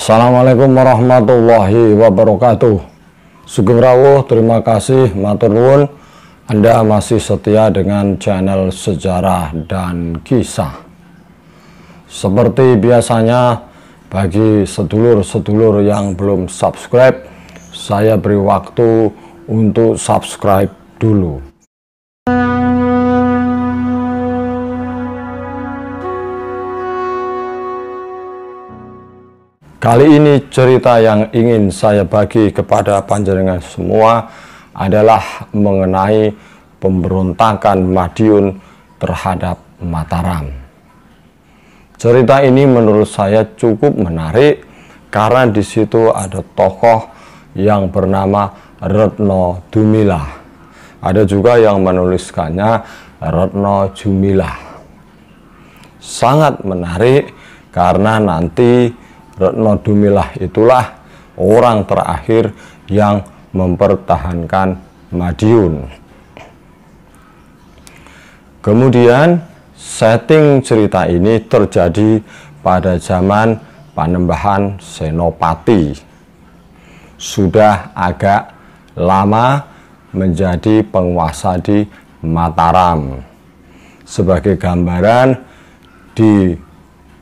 Assalamualaikum warahmatullahi wabarakatuh. Sugeng rawuh, terima kasih matur nuwun. Anda masih setia dengan channel sejarah dan kisah. Seperti biasanya bagi sedulur-sedulur yang belum subscribe, saya beri waktu untuk subscribe dulu. Kali ini cerita yang ingin saya bagi kepada panjenengan semua adalah mengenai pemberontakan Madiun terhadap Mataram. Cerita ini menurut saya cukup menarik karena di situ ada tokoh yang bernama Retno Dumila. Ada juga yang menuliskannya Retno Jumila. Sangat menarik karena nanti Retno Dumilah itulah orang terakhir yang mempertahankan Madiun. Kemudian setting cerita ini terjadi pada zaman Panembahan Senopati. Sudah agak lama menjadi penguasa di Mataram. Sebagai gambaran di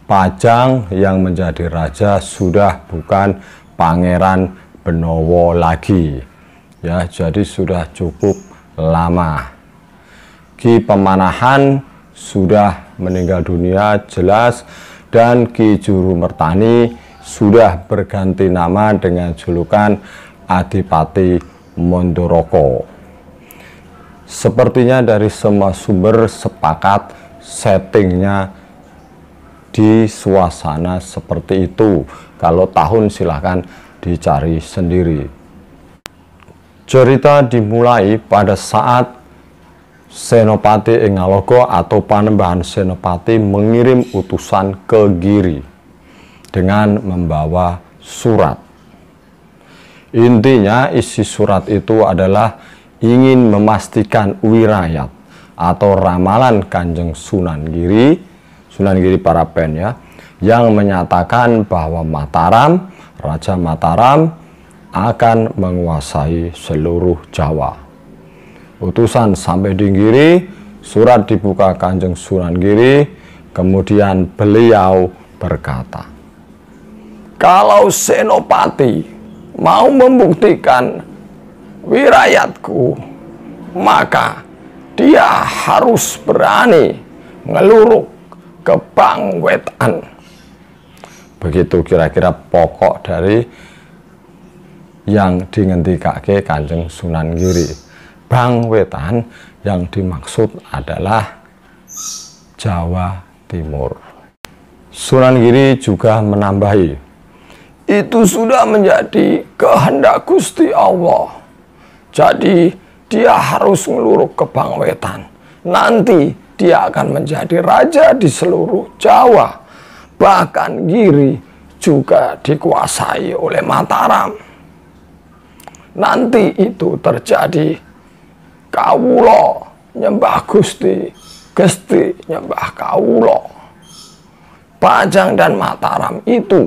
Pajang yang menjadi raja sudah bukan Pangeran Benowo lagi. Ya, jadi sudah cukup lama. Ki Pemanahan sudah meninggal dunia jelas dan Ki Juru Mertani sudah berganti nama dengan julukan Adipati Mondoroko. Sepertinya dari semua sumber sepakat settingnya di suasana seperti itu. Kalau tahun silahkan dicari sendiri. Cerita dimulai pada saat Senopati Engalogo atau Panembahan Senopati mengirim utusan ke Giri dengan membawa surat. Intinya isi surat itu adalah ingin memastikan wirayat atau ramalan Kanjeng Sunan Giri Sunan Giri Parapen ya yang menyatakan bahwa Mataram, Raja Mataram akan menguasai seluruh Jawa. Utusan sampai di Giri, surat dibuka Kanjeng Sunan Giri, kemudian beliau berkata, "Kalau Senopati mau membuktikan wirayatku, maka dia harus berani ngeluruk kebangwetan. Begitu kira-kira pokok dari yang dingentikan Kanjeng Sunan Giri. Bangwetan yang dimaksud adalah Jawa Timur. Sunan Giri juga menambahi, itu sudah menjadi kehendak Gusti Allah. Jadi dia harus ngeluruk ke Bangwetan. Nanti dia akan menjadi raja di seluruh Jawa. Bahkan Giri juga dikuasai oleh Mataram. Nanti itu terjadi Kawulo nyembah Gusti, gesti nyembah Kawulo. Pajang dan Mataram itu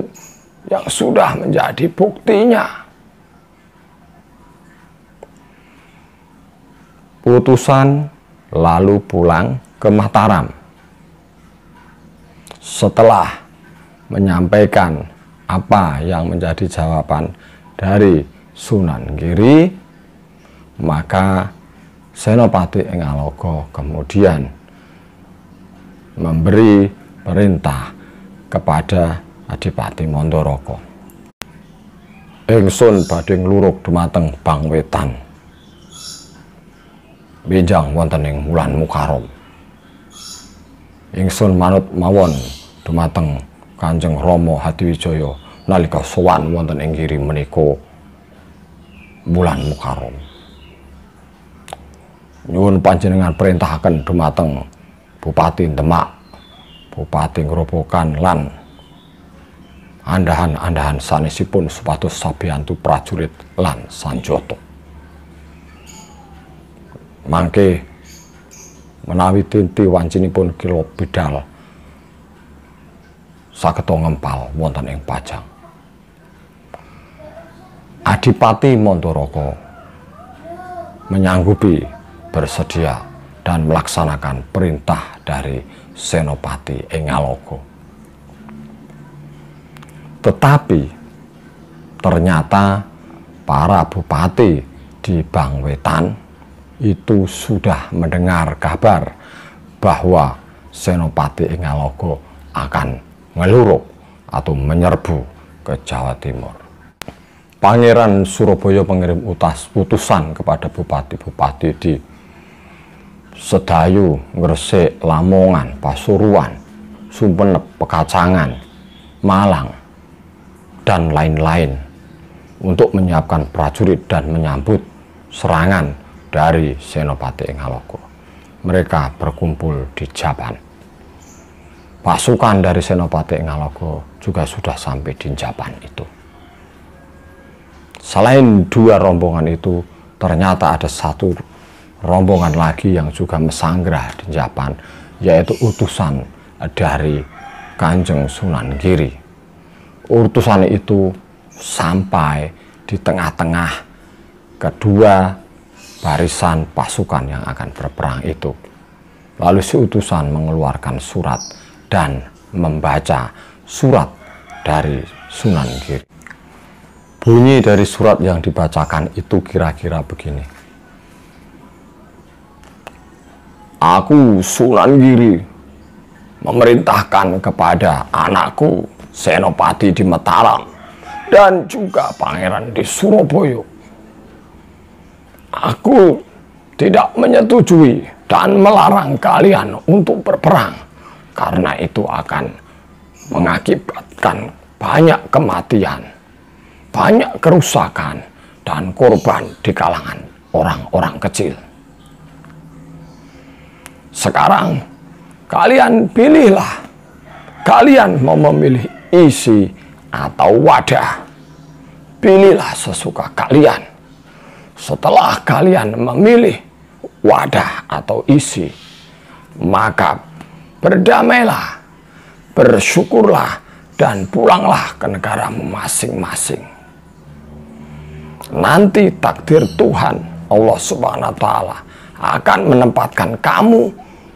yang sudah menjadi buktinya. Putusan lalu pulang ke Mataram. Setelah menyampaikan apa yang menjadi jawaban dari Sunan Giri, maka Senopati Engalogo kemudian memberi perintah kepada Adipati Mondoroko. Engsun bading luruk dumateng Bang Wetan. Binjang wonten ing wulan Mukarom. ingsun manut mawon dumateng Kanjeng Rama Hadiwijaya nalika sowan wonten ing kiri menika bulan Muharram. Nyuwun panjenengan perintahaken dumateng Bupati Demak, Bupati Ngrobokan lan andahan-andahan sanesipun supados sabiyantu prajurit lan sanjoto. Mangke menawi tinti pun kilo bidal saketo ngempal wonten ing pajang Adipati Montoroko menyanggupi bersedia dan melaksanakan perintah dari Senopati Engalogo. Tetapi ternyata para bupati di Bangwetan itu sudah mendengar kabar bahwa Senopati Ingalogo akan ngeluruk atau menyerbu ke Jawa Timur. Pangeran Surabaya mengirim utas utusan kepada bupati-bupati di Sedayu, Gresik, Lamongan, Pasuruan, Sumpenep, Pekacangan, Malang, dan lain-lain untuk menyiapkan prajurit dan menyambut serangan dari Senopati Ingaloko, Mereka berkumpul di Japan. Pasukan dari Senopati Ingaloko juga sudah sampai di Japan itu. Selain dua rombongan itu, ternyata ada satu rombongan lagi yang juga mesanggrah di Japan, yaitu utusan dari Kanjeng Sunan Giri. Utusan itu sampai di tengah-tengah kedua barisan pasukan yang akan berperang itu. Lalu si utusan mengeluarkan surat dan membaca surat dari Sunan Giri. Bunyi dari surat yang dibacakan itu kira-kira begini. Aku Sunan Giri memerintahkan kepada anakku Senopati di Mataram dan juga pangeran di Surabaya Aku tidak menyetujui dan melarang kalian untuk berperang, karena itu akan mengakibatkan banyak kematian, banyak kerusakan, dan korban di kalangan orang-orang kecil. Sekarang, kalian pilihlah. Kalian mau memilih isi atau wadah. Pilihlah sesuka kalian setelah kalian memilih wadah atau isi, maka berdamailah, bersyukurlah, dan pulanglah ke negaramu masing-masing. Nanti takdir Tuhan Allah Subhanahu wa taala akan menempatkan kamu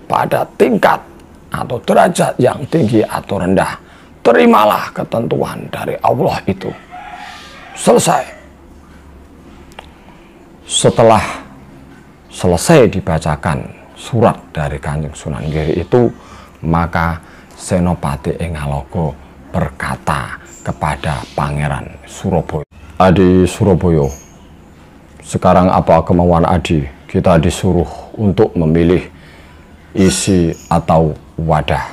pada tingkat atau derajat yang tinggi atau rendah. Terimalah ketentuan dari Allah itu. Selesai setelah selesai dibacakan surat dari Kanjeng Sunan Giri itu maka Senopati Engalogo berkata kepada Pangeran Surabaya Adi Surabaya sekarang apa kemauan Adi kita disuruh untuk memilih isi atau wadah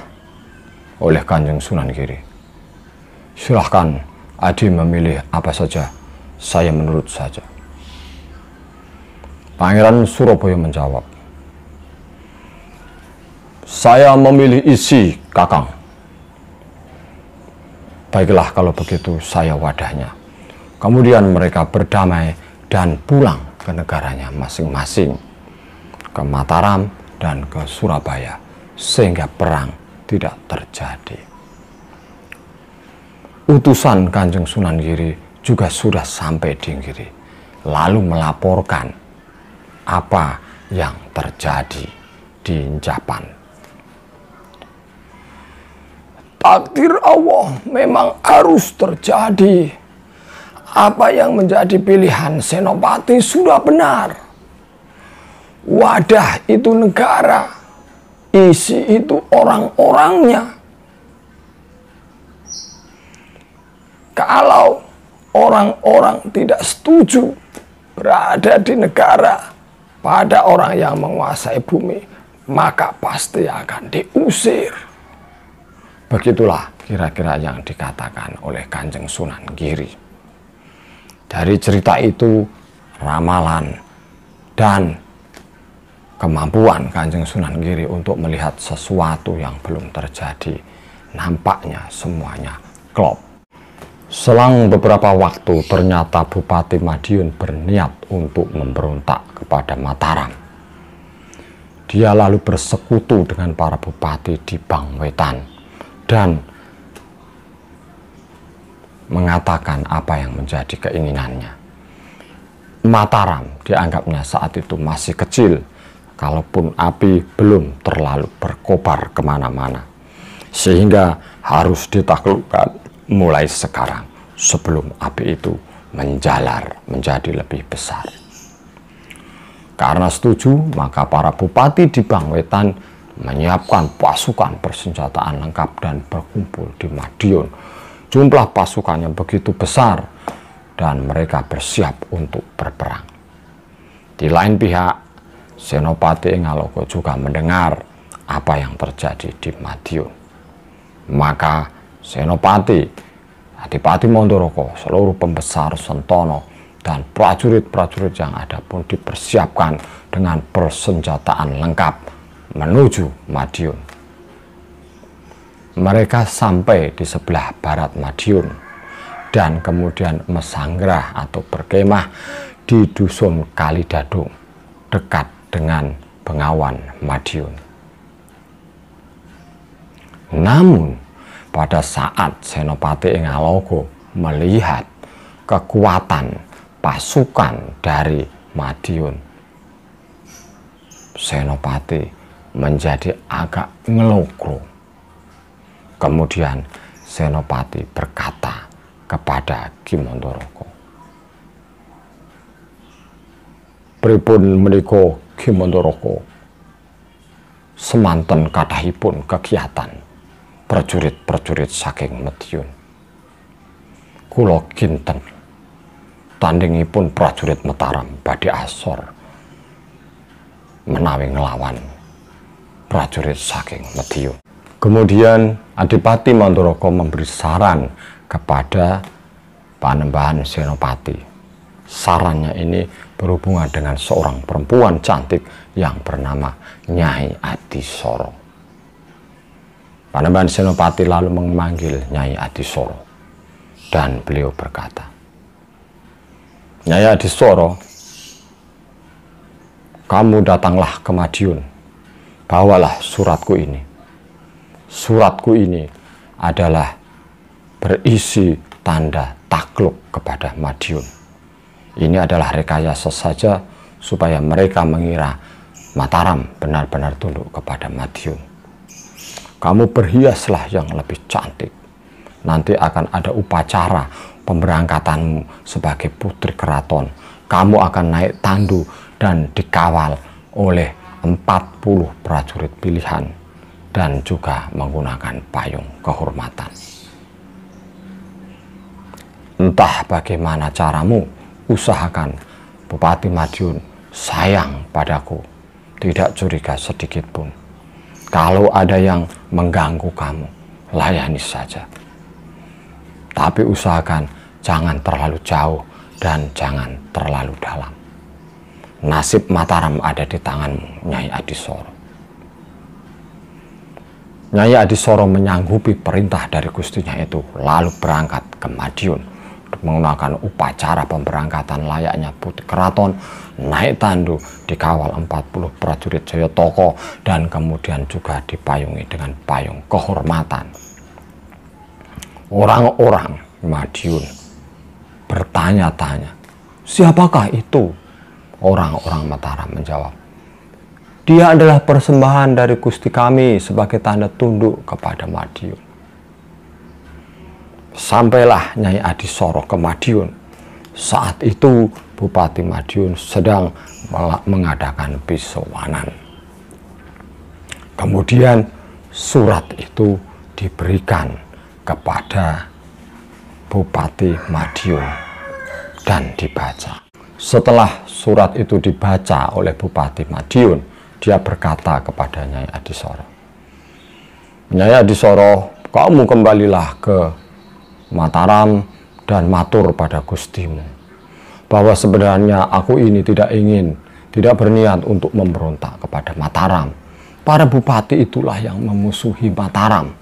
oleh Kanjeng Sunan Giri silahkan Adi memilih apa saja saya menurut saja Pangeran Surabaya menjawab, Saya memilih isi, Kakang. Baiklah kalau begitu saya wadahnya. Kemudian mereka berdamai dan pulang ke negaranya masing-masing. Ke Mataram dan ke Surabaya. Sehingga perang tidak terjadi. Utusan Kanjeng Sunan Giri juga sudah sampai di Giri. Lalu melaporkan apa yang terjadi di Japan. Takdir Allah memang harus terjadi. Apa yang menjadi pilihan Senopati sudah benar. Wadah itu negara, isi itu orang-orangnya. Kalau orang-orang tidak setuju berada di negara pada orang yang menguasai bumi, maka pasti akan diusir. Begitulah kira-kira yang dikatakan oleh Kanjeng Sunan Giri. Dari cerita itu, ramalan dan kemampuan Kanjeng Sunan Giri untuk melihat sesuatu yang belum terjadi, nampaknya semuanya klop. Selang beberapa waktu ternyata Bupati Madiun berniat untuk memberontak kepada Mataram. Dia lalu bersekutu dengan para bupati di Bangwetan dan mengatakan apa yang menjadi keinginannya. Mataram dianggapnya saat itu masih kecil, kalaupun api belum terlalu berkobar kemana-mana. Sehingga harus ditaklukkan mulai sekarang sebelum api itu menjalar menjadi lebih besar. Karena setuju, maka para bupati di Bangwetan menyiapkan pasukan persenjataan lengkap dan berkumpul di Madiun. Jumlah pasukannya begitu besar dan mereka bersiap untuk berperang. Di lain pihak, Senopati Ngaloko juga mendengar apa yang terjadi di Madiun. Maka Senopati, Adipati Mondoroko, seluruh pembesar Sentono, dan prajurit-prajurit yang ada pun dipersiapkan dengan persenjataan lengkap menuju Madiun. Mereka sampai di sebelah barat Madiun dan kemudian mesanggrah atau berkemah di dusun Kalidadung dekat dengan Bengawan Madiun. Namun pada saat Senopati Ingalogo melihat kekuatan pasukan dari Madiun, Senopati menjadi agak ngelogro. Kemudian Senopati berkata kepada Kimondoroko, pripun meniko Kimondoroko semanten pun kegiatan prajurit-prajurit saking Madiun. Kula kinten tandingipun prajurit Mataram badhe asor menawi nglawan prajurit saking Madiun. Kemudian Adipati Mandoroko memberi saran kepada Panembahan Senopati. Sarannya ini berhubungan dengan seorang perempuan cantik yang bernama Nyai Adi Soro. Panembahan Senopati lalu memanggil Nyai Adisoro dan beliau berkata, Nyai Adisoro, kamu datanglah ke Madiun, bawalah suratku ini. Suratku ini adalah berisi tanda takluk kepada Madiun. Ini adalah rekayasa saja supaya mereka mengira Mataram benar-benar tunduk kepada Madiun. Kamu berhiaslah yang lebih cantik. Nanti akan ada upacara pemberangkatanmu sebagai putri keraton. Kamu akan naik tandu dan dikawal oleh 40 prajurit pilihan dan juga menggunakan payung kehormatan. Entah bagaimana caramu, usahakan Bupati Madiun sayang padaku, tidak curiga sedikit pun. Kalau ada yang mengganggu kamu, layani saja. Tapi usahakan jangan terlalu jauh dan jangan terlalu dalam. Nasib Mataram ada di tanganmu, Nyai Adisoro. Nyai Adisoro menyanggupi perintah dari gustinya itu, lalu berangkat ke Madiun menggunakan upacara pemberangkatan layaknya putri keraton, naik tandu dikawal 40 prajurit Jayatoko dan kemudian juga dipayungi dengan payung kehormatan. Orang-orang Madiun bertanya-tanya, siapakah itu? Orang-orang Mataram menjawab, dia adalah persembahan dari Gusti kami sebagai tanda tunduk kepada Madiun. Sampailah Nyai Adi Soro ke Madiun. Saat itu Bupati Madiun sedang mengadakan pisowanan. Kemudian surat itu diberikan kepada Bupati Madiun dan dibaca. Setelah surat itu dibaca oleh Bupati Madiun, dia berkata kepada Nyai Adisoro, Nyai Adisoro, kamu kembalilah ke Mataram dan matur pada gustimu bahwa sebenarnya aku ini tidak ingin, tidak berniat untuk memberontak kepada Mataram. Para bupati itulah yang memusuhi Mataram.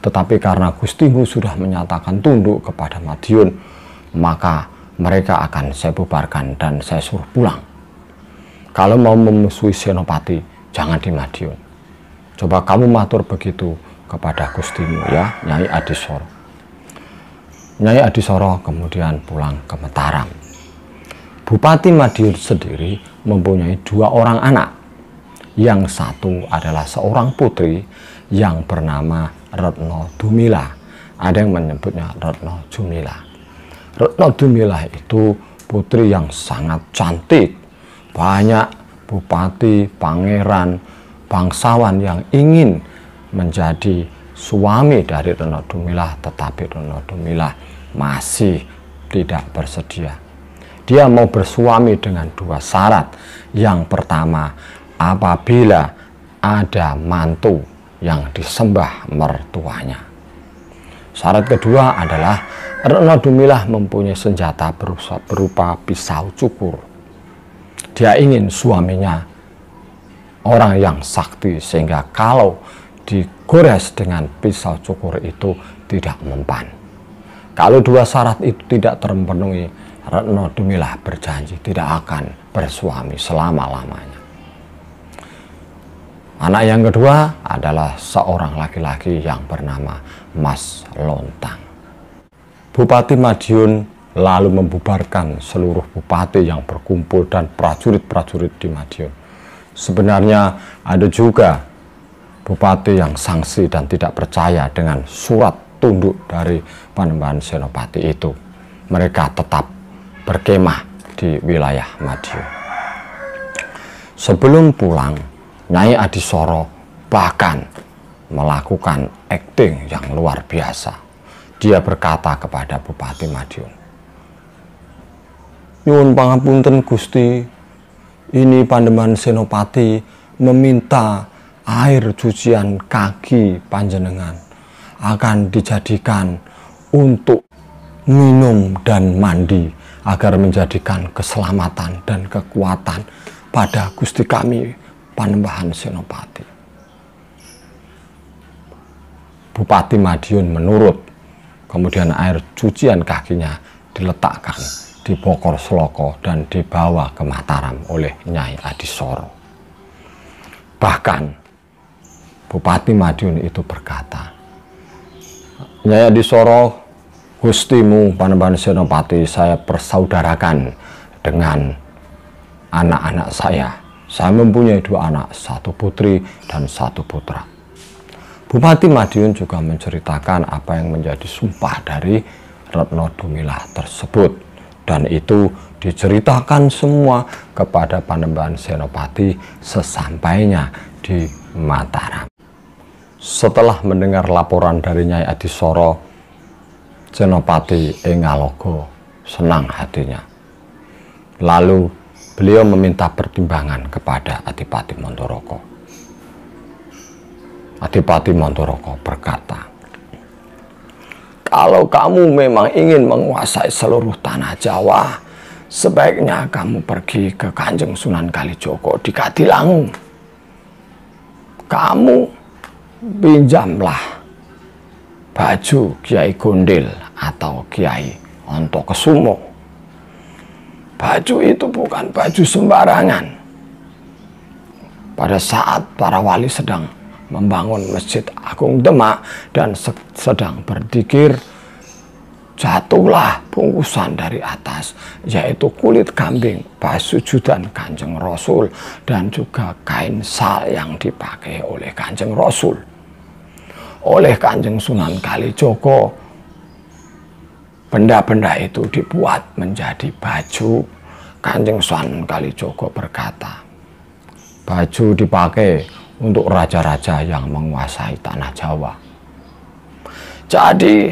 Tetapi karena Gustimu sudah menyatakan tunduk kepada Madiun, maka mereka akan saya bubarkan dan saya suruh pulang. Kalau mau memusuhi Senopati, jangan di Madiun. Coba kamu matur begitu kepada Gustimu ya, Nyai Adisoro. Nyai Adisoro kemudian pulang ke Mataram. Bupati Madiun sendiri mempunyai dua orang anak. Yang satu adalah seorang putri yang bernama Retno Dumila. Ada yang menyebutnya Retno Jumila. Retno Dumila itu putri yang sangat cantik. Banyak bupati, pangeran, bangsawan yang ingin menjadi suami dari Retno Dumila, tetapi Retno Dumila masih tidak bersedia dia mau bersuami dengan dua syarat. Yang pertama, apabila ada mantu yang disembah mertuanya. Syarat kedua adalah Retno Dumilah mempunyai senjata berupa pisau cukur. Dia ingin suaminya orang yang sakti sehingga kalau digores dengan pisau cukur itu tidak mempan. Kalau dua syarat itu tidak terpenuhi, Retno Dumilah berjanji tidak akan bersuami selama-lamanya. Anak yang kedua adalah seorang laki-laki yang bernama Mas Lontang. Bupati Madiun lalu membubarkan seluruh bupati yang berkumpul dan prajurit-prajurit di Madiun. Sebenarnya ada juga bupati yang sanksi dan tidak percaya dengan surat tunduk dari panembahan Senopati itu. Mereka tetap berkemah di wilayah Madiun. Sebelum pulang, Nyai Adisoro bahkan melakukan akting yang luar biasa. Dia berkata kepada Bupati Madiun, Yun pangapunten Gusti, ini Pandeman Senopati meminta air cucian kaki panjenengan akan dijadikan untuk minum dan mandi agar menjadikan keselamatan dan kekuatan pada Gusti kami Panembahan Senopati. Bupati Madiun menurut kemudian air cucian kakinya diletakkan di Bokor Seloko dan dibawa ke Mataram oleh Nyai Adisoro. Bahkan Bupati Madiun itu berkata, Nyaya Disoro Gustimu Panembahan Senopati saya persaudarakan dengan anak-anak saya. Saya mempunyai dua anak, satu putri dan satu putra. Bupati Madiun juga menceritakan apa yang menjadi sumpah dari Retno Dumilah tersebut. Dan itu diceritakan semua kepada Panembahan Senopati sesampainya di Mataram setelah mendengar laporan dari Nyai Adi Soro, Senopati Engalogo senang hatinya. Lalu beliau meminta pertimbangan kepada Adipati Montoroko. Adipati Montoroko berkata, kalau kamu memang ingin menguasai seluruh tanah Jawa, sebaiknya kamu pergi ke Kanjeng Sunan Kalijogo di Katilangu. Kamu pinjamlah baju Kiai Gondel atau Kiai Onto Kesumo. Baju itu bukan baju sembarangan. Pada saat para wali sedang membangun Masjid Agung Demak dan sedang berdikir, jatuhlah bungkusan dari atas yaitu kulit kambing basu judan kanjeng rasul dan juga kain sal yang dipakai oleh kanjeng rasul oleh Kanjeng Sunan Kalijogo. Benda-benda itu dibuat menjadi baju. Kanjeng Sunan Kalijogo berkata, baju dipakai untuk raja-raja yang menguasai tanah Jawa. Jadi,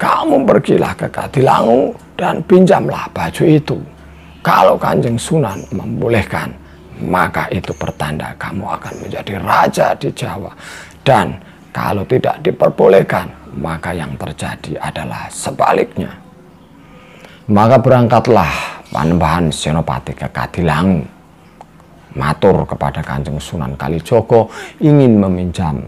kamu pergilah ke Katilangu dan pinjamlah baju itu. Kalau Kanjeng Sunan membolehkan, maka itu pertanda kamu akan menjadi raja di Jawa dan kalau tidak diperbolehkan, maka yang terjadi adalah sebaliknya. Maka berangkatlah Panembahan Senopati ke Kadilang. Matur kepada Kanjeng Sunan Kalijogo ingin meminjam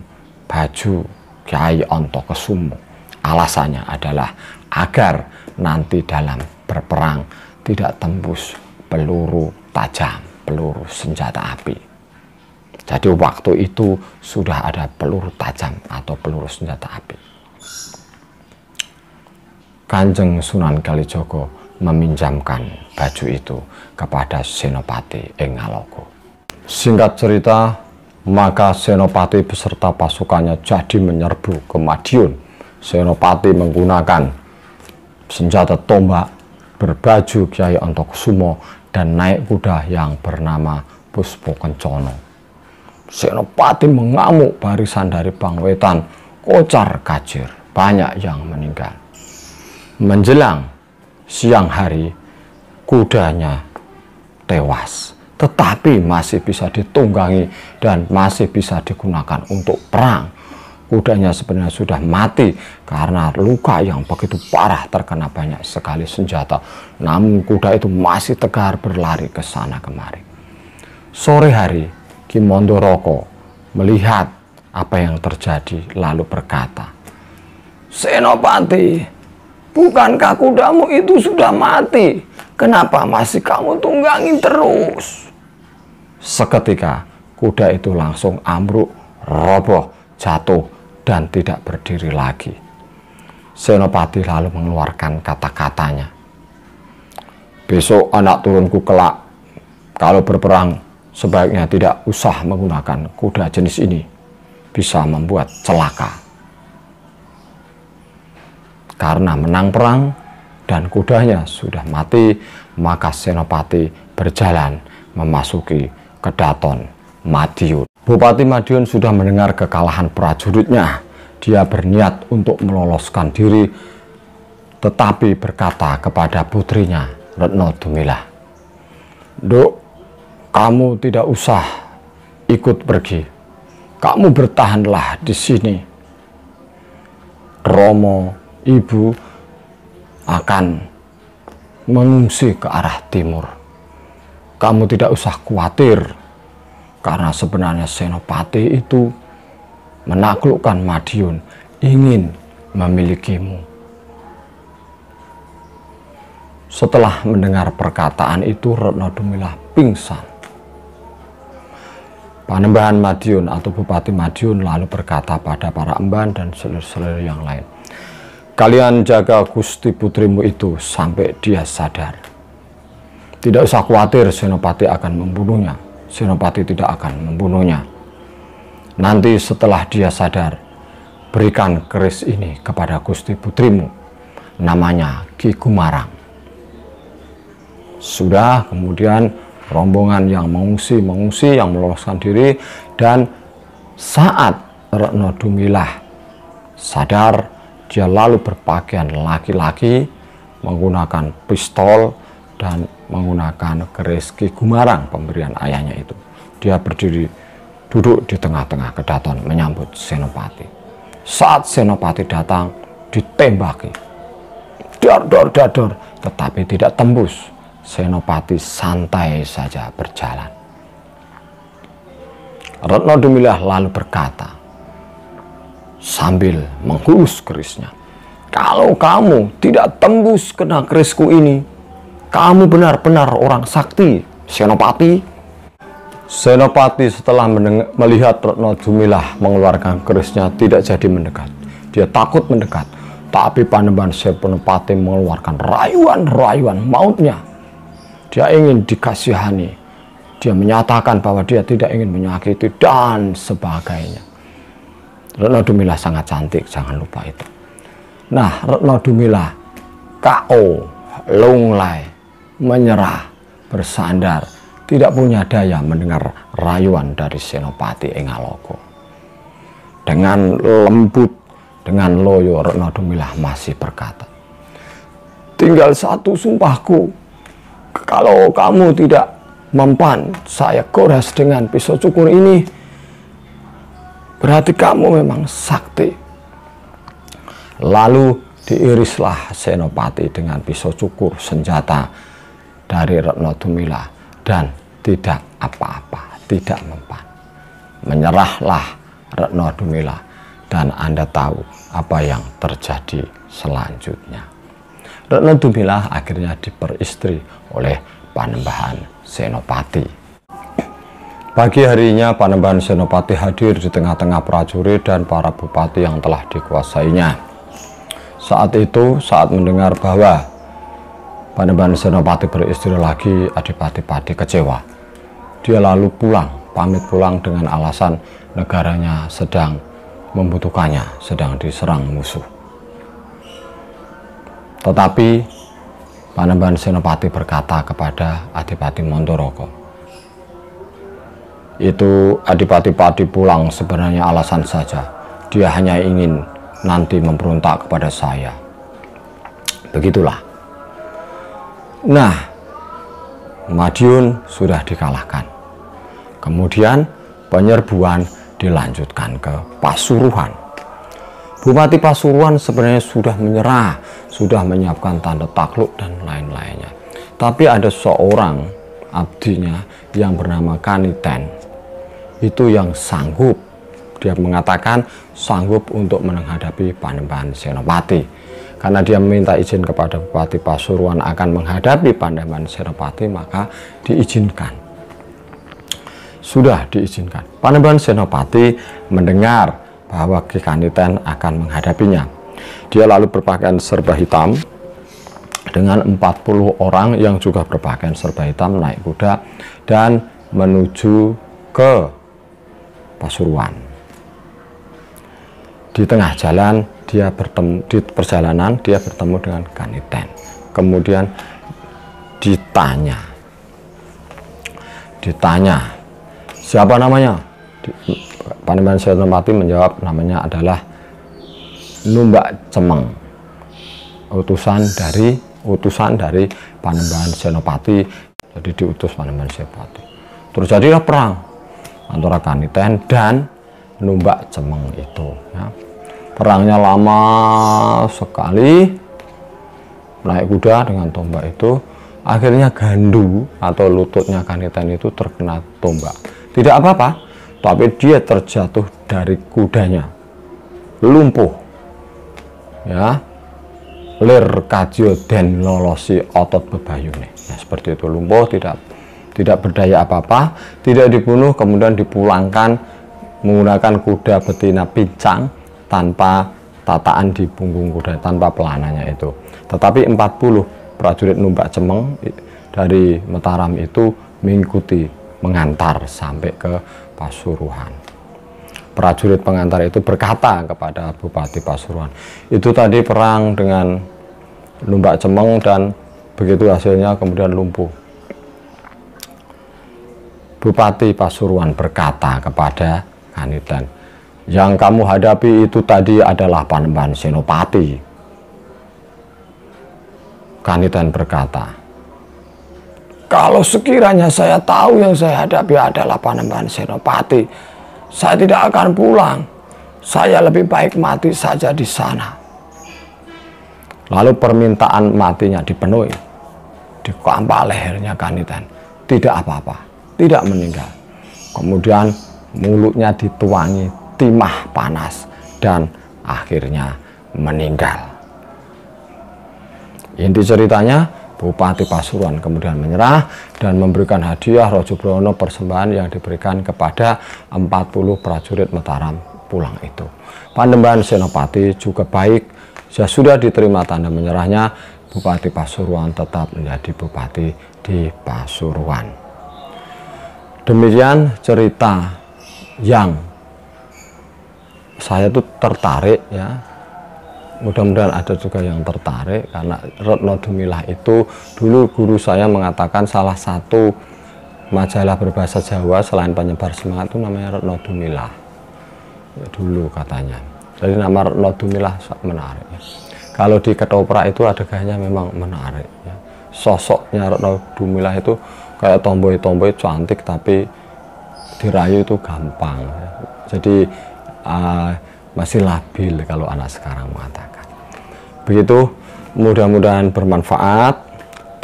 baju Kiai Onto Kesumo. Alasannya adalah agar nanti dalam berperang tidak tembus peluru tajam, peluru senjata api. Jadi waktu itu sudah ada peluru tajam atau peluru senjata api. Kanjeng Sunan Kalijogo meminjamkan baju itu kepada Senopati Engaloko. Singkat cerita, maka Senopati beserta pasukannya jadi menyerbu ke Madiun. Senopati menggunakan senjata tombak, berbaju Kiai Sumo dan naik kuda yang bernama Puspo Kencono. Senopati mengamuk barisan dari Bang Wetan kocar kacir, banyak yang meninggal. Menjelang siang hari, kudanya tewas, tetapi masih bisa ditunggangi dan masih bisa digunakan untuk perang. Kudanya sebenarnya sudah mati karena luka yang begitu parah terkena banyak sekali senjata. Namun kuda itu masih tegar berlari ke sana kemari. Sore hari, Kimondoroko melihat apa yang terjadi lalu berkata, Senopati, bukankah kudamu itu sudah mati? Kenapa masih kamu tunggangin terus? Seketika kuda itu langsung ambruk, roboh, jatuh, dan tidak berdiri lagi. Senopati lalu mengeluarkan kata-katanya. Besok anak turunku kelak, kalau berperang sebaiknya tidak usah menggunakan kuda jenis ini. Bisa membuat celaka. Karena menang perang dan kudanya sudah mati, maka Senopati berjalan memasuki Kedaton Madiun. Bupati Madiun sudah mendengar kekalahan prajuritnya. Dia berniat untuk meloloskan diri, tetapi berkata kepada putrinya, Retno Dumilah, Duk, kamu tidak usah ikut pergi. Kamu bertahanlah di sini. Romo, ibu akan mengungsi ke arah timur. Kamu tidak usah khawatir karena sebenarnya Senopati itu menaklukkan Madiun, ingin memilikimu. Setelah mendengar perkataan itu, Retno Dumilah pingsan Panembahan Madiun atau Bupati Madiun lalu berkata pada para emban dan seluruh-seluruh yang lain, Kalian jaga Gusti putrimu itu sampai dia sadar. Tidak usah khawatir Senopati akan membunuhnya. Senopati tidak akan membunuhnya. Nanti setelah dia sadar, berikan keris ini kepada Gusti putrimu. Namanya Ki Gumarang. Sudah kemudian rombongan yang mengungsi, mengungsi, yang meloloskan diri, dan saat Retno Dumilah sadar, dia lalu berpakaian laki-laki, menggunakan pistol, dan menggunakan keris Ki Gumarang pemberian ayahnya itu. Dia berdiri duduk di tengah-tengah kedaton menyambut Senopati. Saat Senopati datang, ditembaki. dor-dor-dor tetapi tidak tembus Senopati santai saja berjalan. Retno Dumilah lalu berkata, sambil menghulus kerisnya, kalau kamu tidak tembus kena kerisku ini, kamu benar-benar orang sakti, Senopati. Senopati setelah melihat Retno Dumilah mengeluarkan kerisnya tidak jadi mendekat. Dia takut mendekat, tapi Panembahan Senopati mengeluarkan rayuan-rayuan mautnya dia ingin dikasihani. Dia menyatakan bahwa dia tidak ingin menyakiti dan sebagainya. Retno Dumila sangat cantik, jangan lupa itu. Nah, Retno Dumila KO, lunglai, menyerah, bersandar, tidak punya daya mendengar rayuan dari Senopati Engaloko. Dengan lembut, dengan loyo Retno Dumila masih berkata, tinggal satu sumpahku, kalau kamu tidak mempan saya kuras dengan pisau cukur ini berarti kamu memang sakti lalu diirislah Senopati dengan pisau cukur senjata dari Retno Tumila dan tidak apa-apa tidak mempan menyerahlah Retno Dumila dan Anda tahu apa yang terjadi selanjutnya Retno Dumilah akhirnya diperistri oleh Panembahan Senopati. Pagi harinya Panembahan Senopati hadir di tengah-tengah prajurit dan para bupati yang telah dikuasainya. Saat itu, saat mendengar bahwa Panembahan Senopati beristri lagi, Adipati Pati kecewa. Dia lalu pulang, pamit pulang dengan alasan negaranya sedang membutuhkannya, sedang diserang musuh. Tetapi Panembahan Senopati berkata kepada Adipati Montoroko, itu Adipati Pati pulang sebenarnya alasan saja. Dia hanya ingin nanti memperuntak kepada saya. Begitulah. Nah, Madiun sudah dikalahkan. Kemudian penyerbuan dilanjutkan ke Pasuruhan. Bupati Pasuruan sebenarnya sudah menyerah, sudah menyiapkan tanda takluk dan lain-lainnya. Tapi ada seorang abdinya yang bernama Kaniten. Itu yang sanggup. Dia mengatakan sanggup untuk menghadapi Panembahan Senopati. Karena dia meminta izin kepada Bupati Pasuruan akan menghadapi Panembahan Senopati, maka diizinkan. Sudah diizinkan. Panembahan Senopati mendengar bahwa Kikaniten akan menghadapinya. Dia lalu berpakaian serba hitam dengan 40 orang yang juga berpakaian serba hitam naik kuda dan menuju ke Pasuruan. Di tengah jalan dia bertemu di perjalanan dia bertemu dengan Kaniten. Kemudian ditanya. Ditanya, siapa namanya? Panembahan Senopati menjawab namanya adalah Numbak Cemeng utusan dari utusan dari Panembahan Senopati jadi diutus Panembahan Senopati Terus terjadilah perang antara Kaniten dan Numbak Cemeng itu ya. perangnya lama sekali naik kuda dengan tombak itu akhirnya gandu atau lututnya Kaniten itu terkena tombak tidak apa-apa tapi dia terjatuh dari kudanya lumpuh ya lir kajio dan lolosi otot bebayune ya, seperti itu lumpuh tidak tidak berdaya apa-apa tidak dibunuh kemudian dipulangkan menggunakan kuda betina pincang tanpa tataan di punggung kuda tanpa pelananya itu tetapi 40 prajurit numpak cemeng dari Mataram itu mengikuti mengantar sampai ke Pasuruhan. Prajurit pengantar itu berkata kepada Bupati Pasuruan, itu tadi perang dengan Lumbak Cemeng dan begitu hasilnya kemudian lumpuh. Bupati Pasuruan berkata kepada Kanidan, yang kamu hadapi itu tadi adalah Panembahan Senopati. Kanidan berkata, kalau sekiranya saya tahu yang saya hadapi adalah Panembahan Senopati, saya tidak akan pulang. Saya lebih baik mati saja di sana. Lalu permintaan matinya dipenuhi. Dikampak lehernya Kanitan. Tidak apa-apa, tidak meninggal. Kemudian mulutnya dituangi timah panas dan akhirnya meninggal. Inti ceritanya Bupati Pasuruan kemudian menyerah dan memberikan hadiah Rojo Brono persembahan yang diberikan kepada 40 prajurit Mataram pulang itu. Pandemban Senopati juga baik, ya sudah diterima tanda menyerahnya, Bupati Pasuruan tetap menjadi Bupati di Pasuruan. Demikian cerita yang saya tuh tertarik ya mudah-mudahan ada juga yang tertarik karena Retno Dumilah itu dulu guru saya mengatakan salah satu majalah berbahasa Jawa selain penyebar semangat itu namanya Retno Dumilah ya, dulu katanya jadi nama Retno Dumilah menarik ya. kalau di Ketoprak itu adegannya memang menarik ya. sosoknya Retno Dumilah itu kayak tomboy-tomboy cantik tapi dirayu itu gampang ya. jadi uh, masih labil kalau anak sekarang mengatakan. Begitu, mudah-mudahan bermanfaat.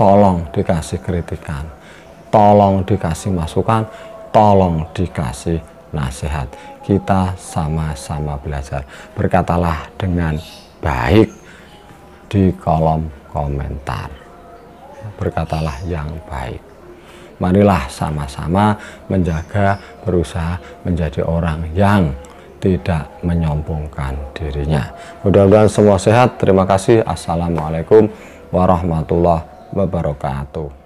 Tolong dikasih kritikan, tolong dikasih masukan, tolong dikasih nasihat. Kita sama-sama belajar. Berkatalah dengan baik di kolom komentar. Berkatalah yang baik. Marilah sama-sama menjaga, berusaha menjadi orang yang tidak menyombongkan dirinya. Mudah-mudahan semua sehat. Terima kasih. Assalamualaikum warahmatullahi wabarakatuh.